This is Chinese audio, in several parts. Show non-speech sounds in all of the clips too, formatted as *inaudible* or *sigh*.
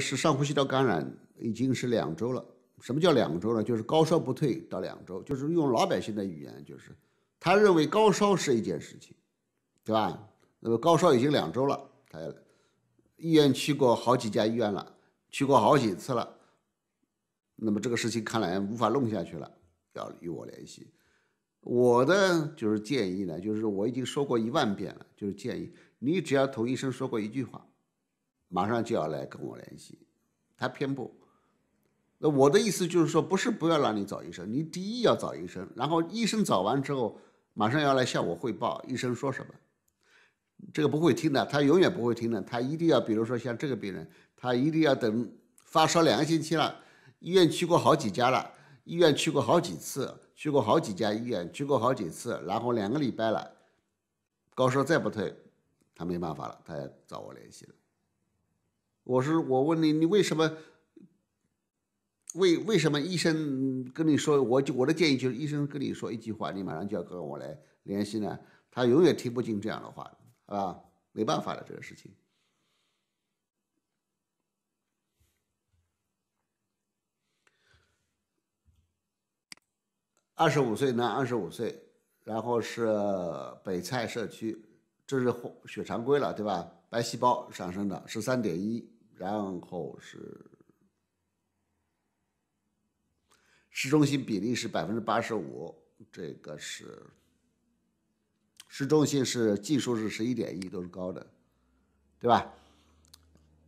是上呼吸道感染，已经是两周了。什么叫两周呢？就是高烧不退到两周，就是用老百姓的语言，就是他认为高烧是一件事情，对吧？那么高烧已经两周了，他医院去过好几家医院了，去过好几次了。那么这个事情看来无法弄下去了，要与我联系。我的就是建议呢，就是我已经说过一万遍了，就是建议你只要同医生说过一句话。马上就要来跟我联系，他偏不。那我的意思就是说，不是不要让你找医生，你第一要找医生，然后医生找完之后，马上要来向我汇报医生说什么。这个不会听的，他永远不会听的，他一定要，比如说像这个病人，他一定要等发烧两个星期了，医院去过好几家了，医院去过好几次，去过好几家医院，去过好几次，然后两个礼拜了，高烧再不退，他没办法了，他要找我联系了。我是我问你，你为什么？为为什么医生跟你说，我就我的建议就是，医生跟你说一句话，你马上就要跟我来联系呢？他永远听不进这样的话，好吧？没办法的这个事情。二十五岁男，二十五岁，然后是北蔡社区，这是血常规了，对吧？白细胞上升的十三点一。然后是市中心比例是百分之八十五，这个是市中心是技术是十一点一，都是高的，对吧？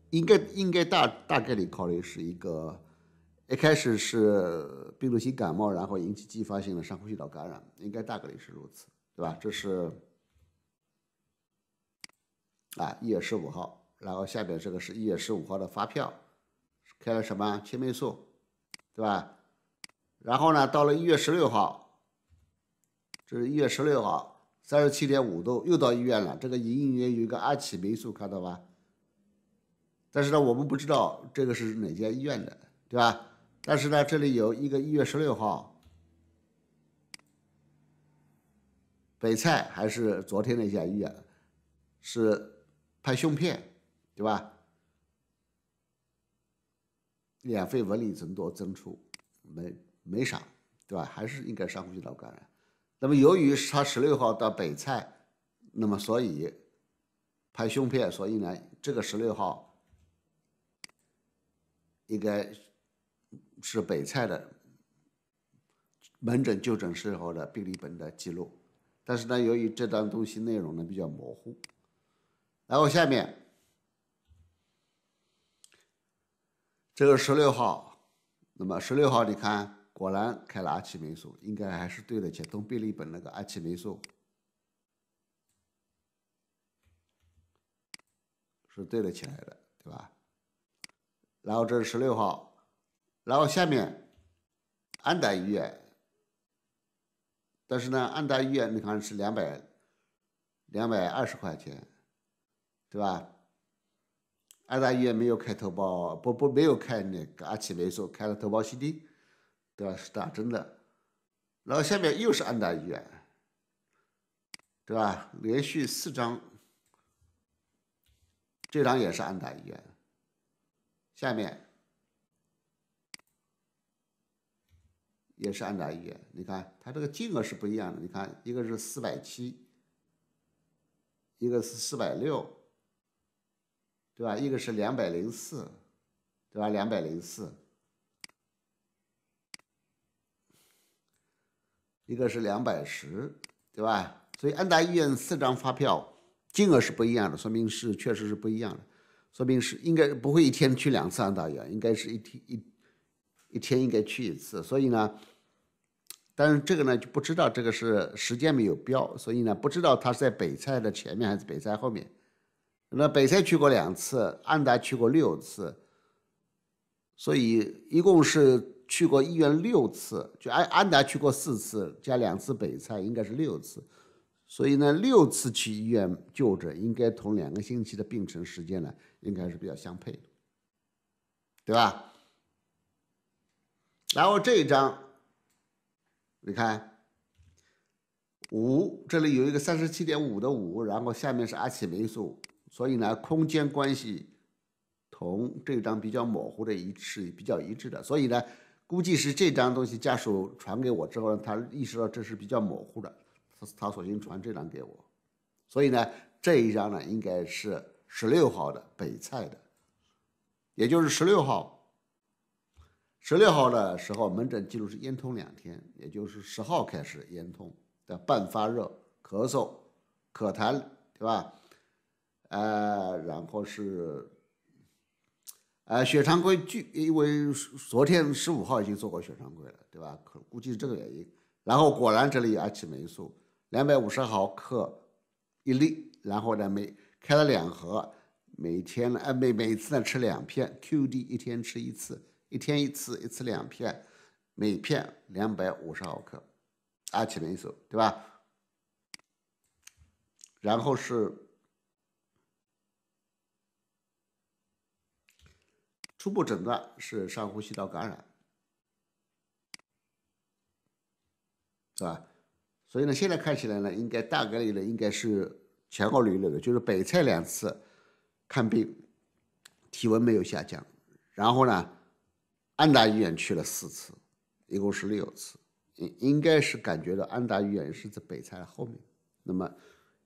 应该应该大大概率考虑是一个，一开始是病毒性感冒，然后引起继发性的上呼吸道感染，应该大概率是如此，对吧？这是啊，一月十五号。然后下边这个是一月十五号的发票，开了什么青霉素，对吧？然后呢，到了一月十六号，这是一月十六号三十七点五度，又到医院了。这个隐隐约有一个阿奇霉素，看到吧？但是呢，我们不知道这个是哪家医院的，对吧？但是呢，这里有一个一月十六号，北蔡还是昨天那家医院，是拍胸片。对吧？两肺纹理增多增粗，没没啥，对吧？还是应该上呼吸道感染。那么由于他十六号到北蔡，那么所以拍胸片，所以呢，这个十六号应该是北蔡的门诊就诊时候的病历本的记录。但是呢，由于这段东西内容呢比较模糊，然后下面。这个十六号，那么十六号你看，果然开了阿奇霉素，应该还是对得起东贝利本那个阿奇霉素是对的起来的，对吧？然后这是十六号，然后下面安达医院，但是呢，安达医院你看是两百两百二十块钱，对吧？安达医院没有开头孢，不不没有开那个阿奇霉素，开了头孢西汀，对吧？是打针的。然后下面又是安达医院，对吧？连续四张，这张也是安达医院，下面也是安达医院。你看，它这个金额是不一样的。你看，一个是四百七，一个是四百六。对吧？一个是两百零四，对吧？两百零四。一个是两百十，对吧？所以安达医院四张发票金额是不一样的，说明是确实是不一样的，说明是应该不会一天去两次安达医院，应该是一天一一天应该去一次。所以呢，但是这个呢就不知道这个是时间没有标，所以呢不知道它是在北蔡的前面还是北蔡后面。那北塞去过两次，安达去过六次，所以一共是去过医院六次。就安安达去过四次，加两次北塞，应该是六次。所以呢，六次去医院就诊，应该同两个星期的病程时间呢，应该是比较相配的，对吧？然后这一张，你看，五这里有一个三十七点五的五，然后下面是阿奇霉素。所以呢，空间关系同这张比较模糊的一是比较一致的。所以呢，估计是这张东西家属传给我之后呢，他意识到这是比较模糊的，他他索性传这张给我。所以呢，这一张呢，应该是十六号的北蔡的，也就是十六号。十六号的时候，门诊记录是咽痛两天，也就是十号开始咽痛的，伴发热、咳嗽、咳痰，对吧？呃，然后是，呃，血常规具，因为昨天十五号已经做过血常规了，对吧？可估计是这个原因。然后果然这里有阿奇霉素，两百五十毫克一粒。然后呢，每开了两盒，每天呢，哎，每每次呢吃两片，QD 一天吃一次，一天一次，一次两片，每片两百五十毫克，阿奇霉素，对吧？然后是。初步诊断是上呼吸道感染，是吧？所以呢，现在看起来呢，应该大概率呢，应该是前后流流的，就是北菜两次看病，体温没有下降，然后呢，安达医院去了四次，一共是六次，应应该是感觉到安达医院是在北菜的后面。那么，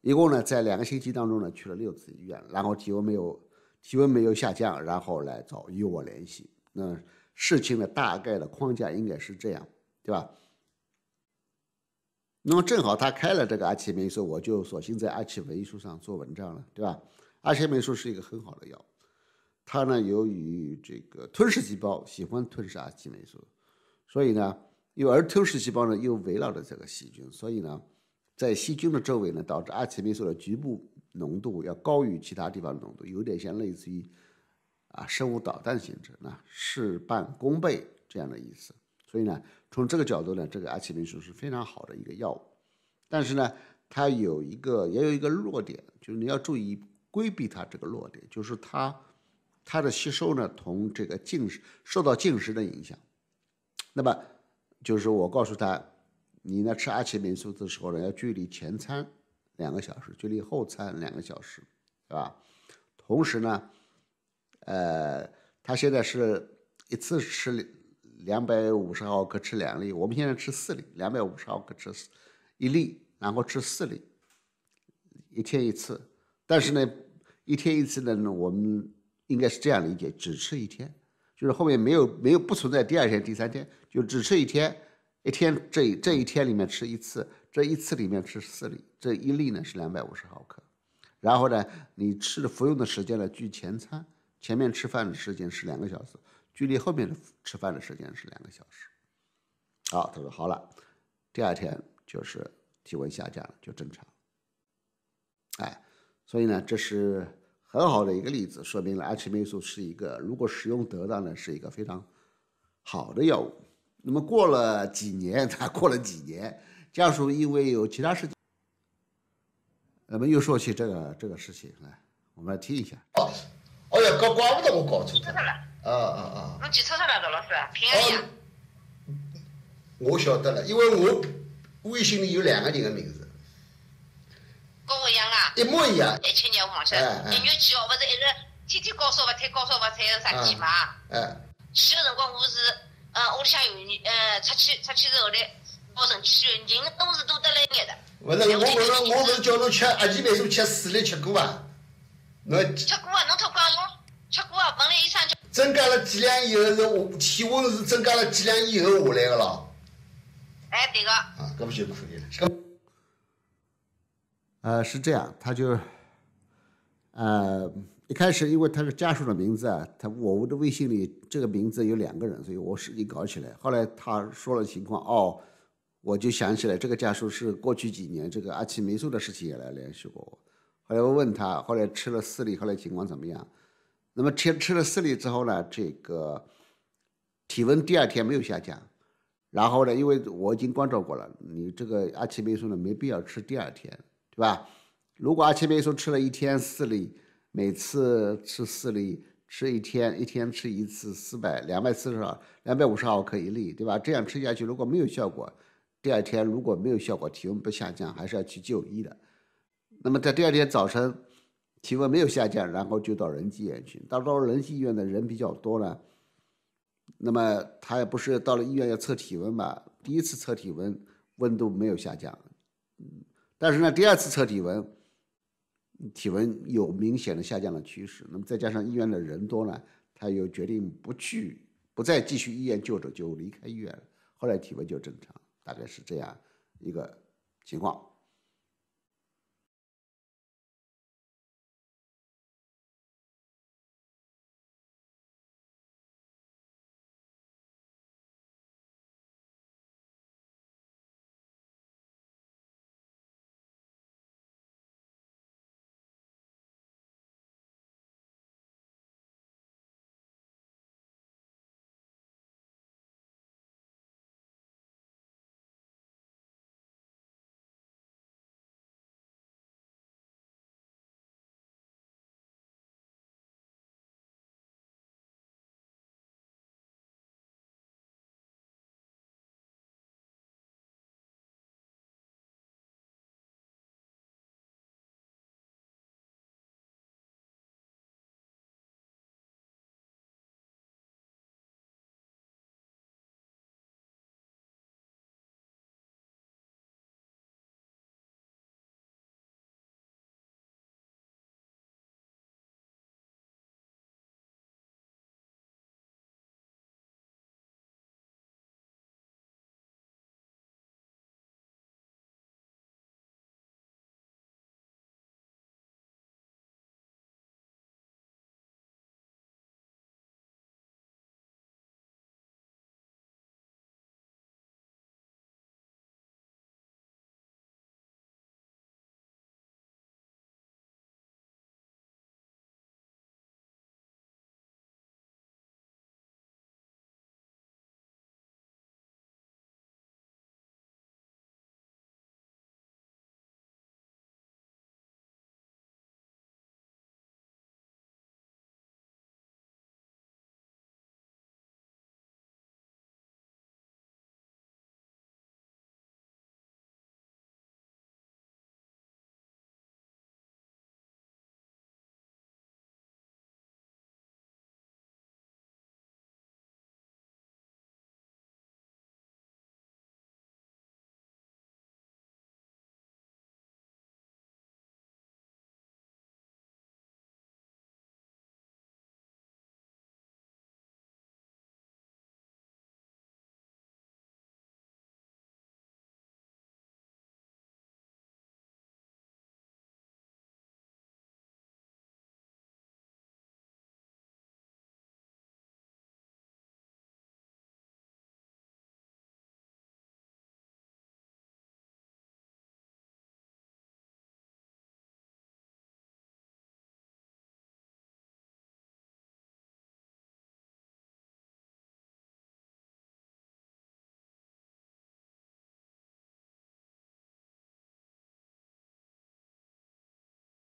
一共呢，在两个星期当中呢，去了六次医院，然后体温没有。体温没有下降，然后来找与我联系。那事情的大概的框架应该是这样，对吧？那么正好他开了这个阿奇霉素，我就索性在阿奇霉素上做文章了，对吧？阿奇霉素是一个很好的药，它呢由于这个吞噬细胞喜欢吞噬阿奇霉素，所以呢，又而吞噬细胞呢又围绕着这个细菌，所以呢，在细菌的周围呢导致阿奇霉素的局部。浓度要高于其他地方的浓度，有点像类似于啊生物导弹性质，那事半功倍这样的意思。所以呢，从这个角度呢，这个阿奇霉素是非常好的一个药物。但是呢，它有一个也有一个弱点，就是你要注意规避它这个弱点，就是它它的吸收呢，同这个进食受到进食的影响。那么就是我告诉他，你呢吃阿奇霉素的时候呢，要距离前餐。两个小时，距离后餐两个小时，是吧？同时呢，呃，他现在是一次吃两百五十毫克吃两粒，我们现在吃四粒，两百五十毫克吃一粒，然后吃四粒，一天一次。但是呢，一天一次呢，我们应该是这样理解，只吃一天，就是后面没有没有不存在第二天、第三天，就只吃一天。一天这这一天里面吃一次，这一次里面吃四粒，这一粒呢是两百五十毫克。然后呢，你吃的服用的时间呢，距前餐前面吃饭的时间是两个小时，距离后面的吃饭的时间是两个小时。好，他说好了，第二天就是体温下降了，就正常。哎，所以呢，这是很好的一个例子，说明了阿奇霉素是一个如果使用得当呢，是一个非常好的药物。那么过了几年，才 *laughs* 过了几年，家属因为有其他事情，那么又说起这个这个事情来，我们来听一下。哦，哦呀，搞怪不得我搞错。了。啊啊啊！侬去车上来了，老师，平安我晓得了，因为我微信里有两个人的名字。跟我一样啊？一模一样。一七年我忙一月几号不是一直天天高速不退，高速退财啥去嘛？哎，去的辰光我是。呃，屋里向有人，呃，出去，出去之后嘞，保存起，人东是多得了一的。勿是，我勿是，我勿是叫侬吃阿奇霉素，吃四粒吃过伐？侬吃过啊，侬脱讲侬吃过啊？本来医生就。增加了剂量以后是体温是增加了剂量以后下来个咯。哎，对个。啊，搿不就可以了？呃，是这样，他就，呃。一开始，因为他是家属的名字啊，他我的微信里这个名字有两个人，所以我是先搞起来。后来他说了情况，哦，我就想起来这个家属是过去几年这个阿奇霉素的事情也来联系过我。后来我问他，后来吃了四粒，后来情况怎么样？那么吃吃了四粒之后呢，这个体温第二天没有下降。然后呢，因为我已经关照过了，你这个阿奇霉素呢没必要吃第二天，对吧？如果阿奇霉素吃了一天四粒。每次吃四粒，吃一天，一天吃一次，四百两百四十毫两百五十毫克一粒，对吧？这样吃下去，如果没有效果，第二天如果没有效果，体温不下降，还是要去就医的。那么在第二天早晨，体温没有下降，然后就到仁济医院去。到候仁济医院的人比较多呢，那么他也不是到了医院要测体温吧？第一次测体温，温度没有下降，嗯，但是呢，第二次测体温。体温有明显的下降的趋势，那么再加上医院的人多呢，他又决定不去，不再继续医院就诊，就离开医院了。后来体温就正常，大概是这样一个情况。